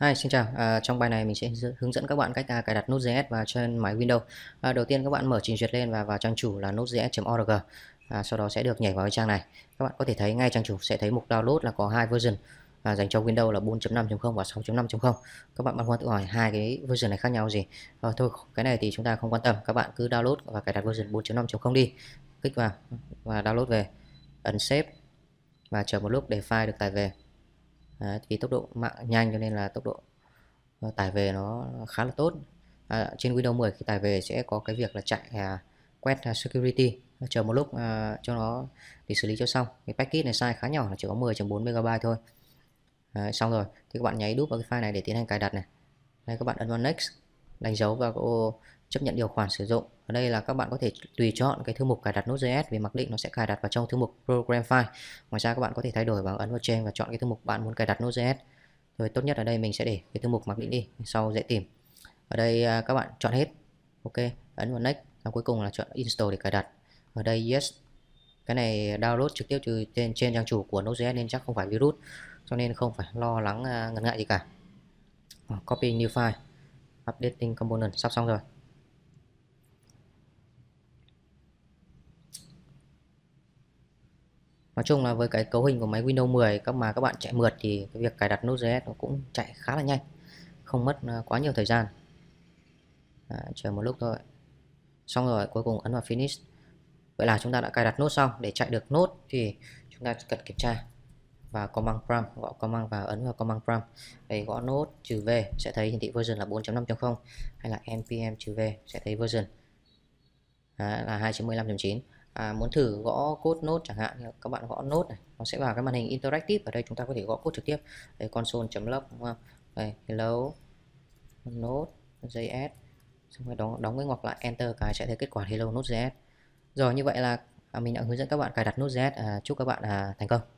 Hi, xin chào. À, trong bài này mình sẽ hướng dẫn các bạn cách à, cài đặt Node.js vào trên máy Windows. À, đầu tiên các bạn mở trình duyệt lên và vào trang chủ là nodejs.org. À, sau đó sẽ được nhảy vào cái trang này. Các bạn có thể thấy ngay trang chủ sẽ thấy mục download là có hai version à, dành cho Windows là 4.5.0 và 6.5.0 các bạn băn khoăn tự hỏi hai cái version này khác nhau gì à, thôi cái này thì chúng ta không quan tâm các bạn cứ download và cài đặt version 4.5.0 đi kích vào và download về ấn save và chờ một lúc để file được tải về vì tốc độ mạng nhanh cho nên là tốc độ ờ, tải về nó khá là tốt à, trên Windows 10 khi tải về sẽ có cái việc là chạy à, quét à, security chờ một lúc à, cho nó để xử lý cho xong cái packet này size khá nhỏ là chỉ có 10.4 MB thôi à, xong rồi thì các bạn nháy đúp vào cái file này để tiến hành cài đặt này đây các bạn ấn vào next đánh dấu vào ô chấp nhận điều khoản sử dụng ở đây là các bạn có thể tùy chọn cái thư mục cài đặt Node.js vì mặc định nó sẽ cài đặt vào trong thư mục Program File ngoài ra các bạn có thể thay đổi bằng ấn vào trên và chọn cái thư mục bạn muốn cài đặt Node.js rồi tốt nhất ở đây mình sẽ để cái thư mục mặc định đi sau dễ tìm ở đây à, các bạn chọn hết ok ấn vào next và cuối cùng là chọn install để cài đặt ở đây yes cái này download trực tiếp từ trên trên trang chủ của Node.js nên chắc không phải virus cho nên không phải lo lắng à, ngần ngại gì cả ờ, copy new file updating component sắp xong rồi Nói chung là với cái cấu hình của máy Windows 10 các mà các bạn chạy mượt thì cái việc cài đặt Node.js nó cũng chạy khá là nhanh không mất à, quá nhiều thời gian à, chờ một lúc thôi xong rồi cuối cùng ấn vào finish vậy là chúng ta đã cài đặt nốt xong để chạy được nốt thì chúng ta cần kiểm tra và command prompt gõ command và ấn vào command prompt đây gõ nốt trừ v sẽ thấy hiển thị version là 4.5.0 hay là npm trừ v sẽ thấy version à, là 2.15.9 à, muốn thử gõ code nốt chẳng hạn thì các bạn gõ nốt này nó sẽ vào cái màn hình interactive ở đây chúng ta có thể gõ code trực tiếp đây console.log đúng không đây hello nốt js xong rồi đóng đóng cái ngoặc lại enter cái sẽ thấy kết quả hello nốt js rồi như vậy là à, mình đã hướng dẫn các bạn cài đặt nốt js à, chúc các bạn à, thành công